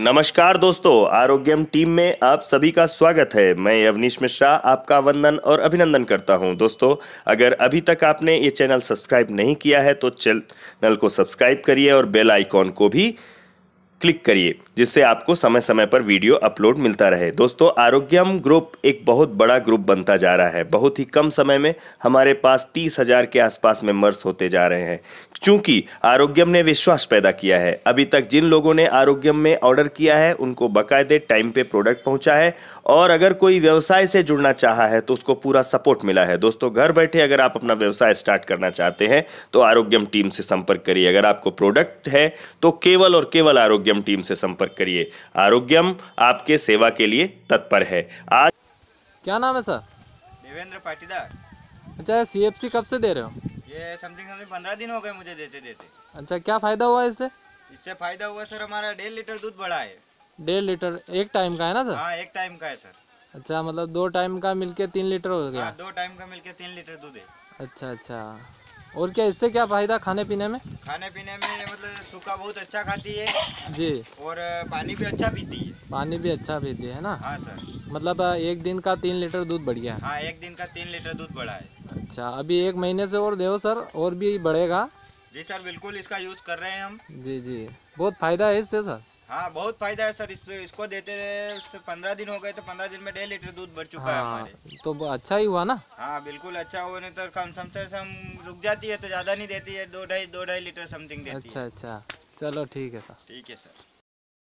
नमस्कार दोस्तों आरोग्यम टीम में आप सभी का स्वागत है मैं अवनीश मिश्रा आपका वंदन और अभिनंदन करता हूं दोस्तों अगर अभी तक आपने ये चैनल सब्सक्राइब नहीं किया है तो चैनल को सब्सक्राइब करिए और बेल आइकॉन को भी क्लिक करिए जिससे आपको समय समय पर वीडियो अपलोड मिलता रहे दोस्तों आरोग्यम ग्रुप एक बहुत बड़ा ग्रुप बनता जा रहा है बहुत ही कम समय में हमारे पास तीस हज़ार के आसपास मेंबर्स होते जा रहे हैं क्योंकि आरोग्यम ने विश्वास पैदा किया है अभी तक जिन लोगों ने आरोग्यम में ऑर्डर किया है उनको बकायदे टाइम पे प्रोडक्ट पहुंचा है और अगर कोई व्यवसाय से जुड़ना चाहा है तो उसको पूरा सपोर्ट मिला है दोस्तों घर बैठे अगर आप अपना व्यवसाय स्टार्ट करना चाहते हैं तो आरोग्यम टीम से संपर्क करिए अगर आपको प्रोडक्ट है तो केवल और केवल आरोग्यम टीम से संपर्क करिए आरोग्यम आपके सेवा के लिए तत्पर है आज क्या नाम है सर देवेंद्र पाटीदार अच्छा सी कब से दे रहे हो ये समथिंग समथिंग पंद्रह दिन हो गए मुझे देते देते अच्छा क्या फायदा हुआ इससे इससे फायदा हुआ सर हमारा डेढ़ लीटर दूध बढ़ा है डेढ़ लीटर एक टाइम का है ना सर हाँ एक टाइम का है सर अच्छा मतलब दो टाइम का मिलके तीन लीटर हो गया हाँ, दो टाइम का मिलके तीन लीटर दूध है अच्छा अच्छा और क्या इससे क्या फायदा खाने पीने में खाने पीने में मतलब सूखा बहुत अच्छा खाती है जी और पानी भी अच्छा पीती है पानी भी अच्छा पीती है ना हाँ सर मतलब एक दिन का तीन लीटर दूध बढ़ गया हाँ एक दिन का तीन लीटर दूध बढ़ा है अच्छा अभी एक महीने से और दे सर और भी बढ़ेगा जी सर बिल्कुल इसका यूज कर रहे हैं हम जी जी बहुत फायदा है इससे सर हाँ बहुत फायदा है सर इससे इसको देते पंद्रह दिन हो गए तो पंद्रह दिन में डेढ़ लीटर दूध बढ़ चुका हाँ, है हमारे तो अच्छा ही हुआ ना हाँ बिल्कुल अच्छा हुआ नहीं तो से हम रुक जाती है तो ज्यादा नहीं देती है दो ढाई दो ढाई लीटर समथिंग देती अच्छा है। अच्छा चलो ठीक है सर ठीक है सर